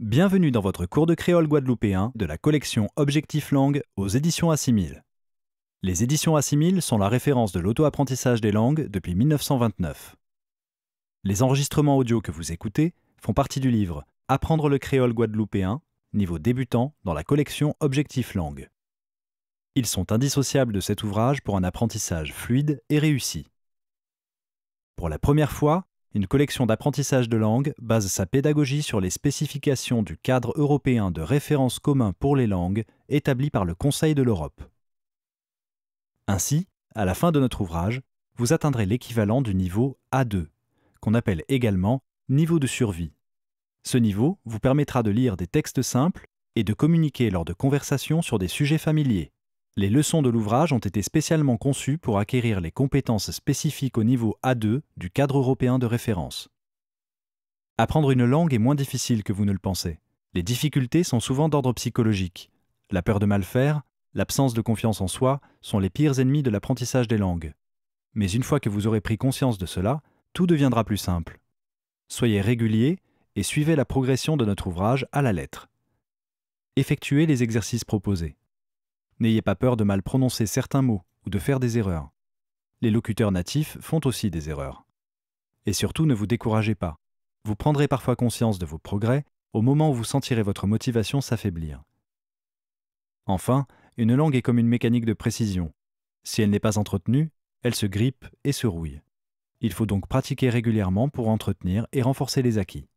Bienvenue dans votre cours de créole guadeloupéen de la collection Objectif Langue aux éditions Assimil. Les éditions Assimil sont la référence de l'auto-apprentissage des langues depuis 1929. Les enregistrements audio que vous écoutez font partie du livre Apprendre le créole guadeloupéen, niveau débutant, dans la collection Objectif Langue. Ils sont indissociables de cet ouvrage pour un apprentissage fluide et réussi. Pour la première fois, une collection d'apprentissage de langue base sa pédagogie sur les spécifications du cadre européen de référence commun pour les langues établi par le Conseil de l'Europe. Ainsi, à la fin de notre ouvrage, vous atteindrez l'équivalent du niveau A2, qu'on appelle également niveau de survie. Ce niveau vous permettra de lire des textes simples et de communiquer lors de conversations sur des sujets familiers. Les leçons de l'ouvrage ont été spécialement conçues pour acquérir les compétences spécifiques au niveau A2 du cadre européen de référence. Apprendre une langue est moins difficile que vous ne le pensez. Les difficultés sont souvent d'ordre psychologique. La peur de mal faire, l'absence de confiance en soi sont les pires ennemis de l'apprentissage des langues. Mais une fois que vous aurez pris conscience de cela, tout deviendra plus simple. Soyez régulier et suivez la progression de notre ouvrage à la lettre. Effectuez les exercices proposés. N'ayez pas peur de mal prononcer certains mots ou de faire des erreurs. Les locuteurs natifs font aussi des erreurs. Et surtout, ne vous découragez pas. Vous prendrez parfois conscience de vos progrès au moment où vous sentirez votre motivation s'affaiblir. Enfin, une langue est comme une mécanique de précision. Si elle n'est pas entretenue, elle se grippe et se rouille. Il faut donc pratiquer régulièrement pour entretenir et renforcer les acquis.